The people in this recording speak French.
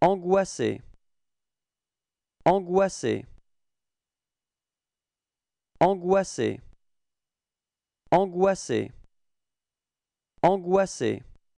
angoissé, angoissé, angoissé, angoissé, angoissé.